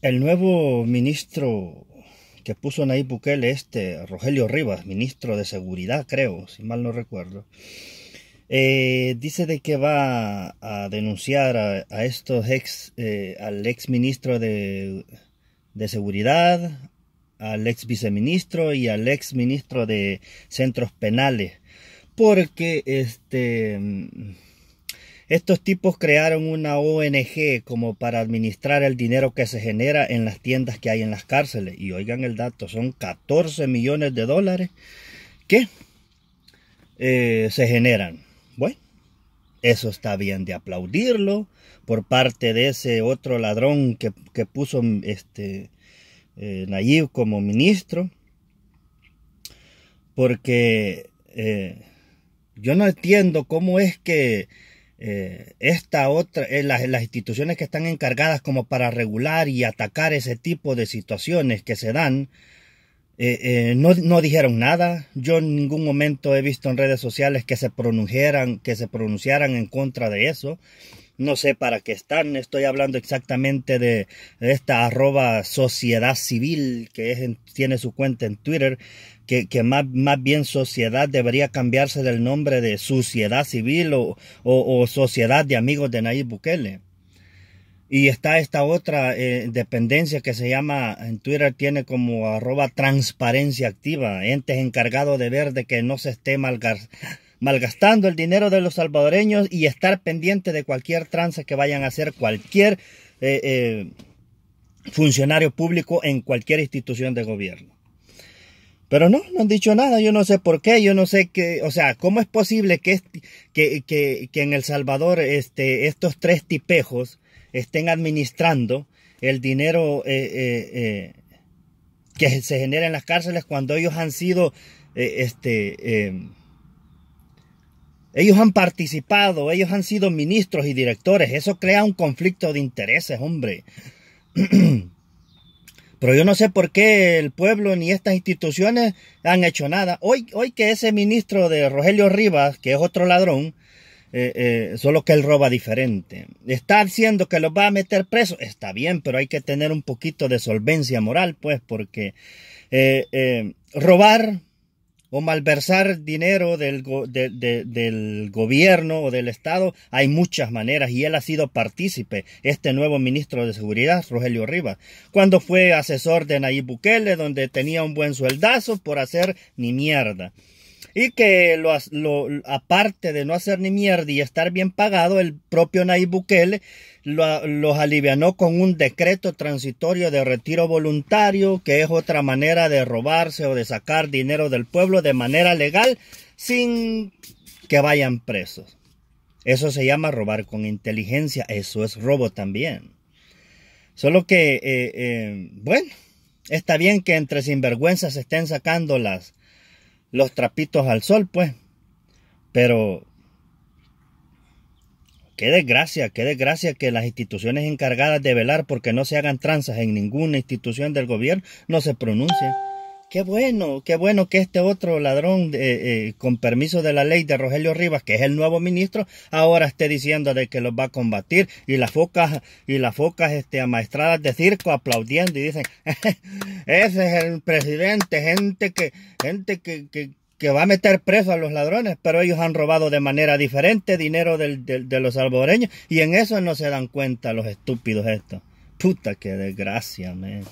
El nuevo ministro que puso Nayib Bukele, este Rogelio Rivas, ministro de Seguridad, creo, si mal no recuerdo, eh, dice de que va a denunciar a, estos ex, eh, al ex ministro de, de Seguridad, al ex viceministro y al ex ministro de Centros Penales, porque este estos tipos crearon una ONG como para administrar el dinero que se genera en las tiendas que hay en las cárceles. Y oigan el dato, son 14 millones de dólares que eh, se generan. Bueno, eso está bien de aplaudirlo por parte de ese otro ladrón que, puso este, eh, Nayib como ministro. Porque eh, yo no entiendo cómo es que eh, esta otra, eh, las, instituciones que están encargadas como para regular y atacar ese tipo de situaciones que se dan, eh, no, no, dijeron nada. Yo en ningún momento he visto en redes sociales que se pronunciaran, que se pronunciaran en contra de eso. No sé para qué están, estoy hablando exactamente de, esta arroba sociedad civil que tiene su cuenta en Twitter, que, más, más, bien sociedad debería cambiarse del nombre de sociedad civil o, sociedad de amigos de Nayib Bukele. Y está esta otra eh, dependencia que se llama, en Twitter tiene como arroba transparencia activa, entes encargados de ver de que no se esté malgastando el dinero de los salvadoreños y estar pendiente de cualquier trance que vayan a hacer cualquier eh, eh, funcionario público en cualquier institución de gobierno. Pero no, no han dicho nada, yo no sé por qué, yo no sé qué, o sea, cómo es posible que, que, en El Salvador este, estos tres tipejos estén administrando el dinero eh, eh, eh, que se genera en las cárceles cuando ellos han sido, este, em, ellos han participado, ellos han sido ministros y directores, eso crea un conflicto de intereses, hombre. Pero yo no sé por qué el pueblo ni estas instituciones han hecho nada. Hoy, hoy que ese ministro de Rogelio Rivas, que es otro ladrón, eh, eh, solo que él roba diferente. Está diciendo que los va a meter presos. Está bien, pero hay que tener un poquito de solvencia moral, pues, porque eh, robar o malversar dinero del, del, gobierno o del Estado, hay muchas maneras y él ha sido partícipe, este nuevo ministro de Seguridad, Rogelio Rivas, cuando fue asesor de Nayib Bukele, donde tenía un buen sueldazo por hacer ni mierda. Y que aparte de no hacer ni mierda y estar bien pagado, el propio Nayib Bukele lo, los alivianó con un decreto transitorio de retiro voluntario, que es otra manera de robarse o de sacar dinero del pueblo de manera legal sin que vayan presos. Eso se llama robar con inteligencia, eso es robo también. Solo que, eh, eh, bueno, está bien que entre sinvergüenzas estén sacando las, los trapitos al sol, pues. Pero qué desgracia, qué desgracia que las instituciones encargadas de velar porque no se hagan tranzas en ninguna institución del gobierno no se pronuncien. Qué bueno, qué bueno que este otro ladrón, eh, eh, con permiso de la ley de Rogelio Rivas, que es el nuevo ministro, ahora esté diciendo de que los va a combatir y las focas y las focas este, amaestradas de circo aplaudiendo y dicen, ese es el presidente, gente que, gente que, que, que va a meter preso a los ladrones, pero ellos han robado de manera diferente dinero del, de los alboreños y en eso no se dan cuenta los estúpidos estos. Puta que desgracia, man.